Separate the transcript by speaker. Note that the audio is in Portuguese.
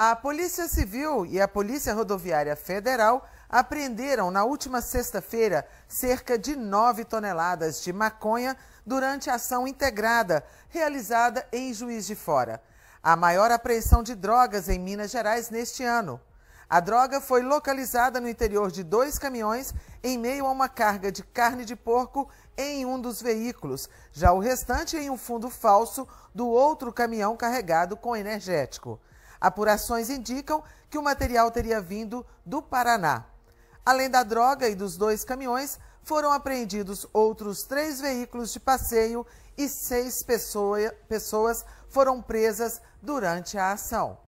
Speaker 1: A Polícia Civil e a Polícia Rodoviária Federal apreenderam na última sexta-feira cerca de 9 toneladas de maconha durante a ação integrada realizada em Juiz de Fora. A maior apreensão de drogas em Minas Gerais neste ano. A droga foi localizada no interior de dois caminhões em meio a uma carga de carne de porco em um dos veículos, já o restante em um fundo falso do outro caminhão carregado com energético. Apurações indicam que o material teria vindo do Paraná. Além da droga e dos dois caminhões, foram apreendidos outros três veículos de passeio e seis pessoa, pessoas foram presas durante a ação.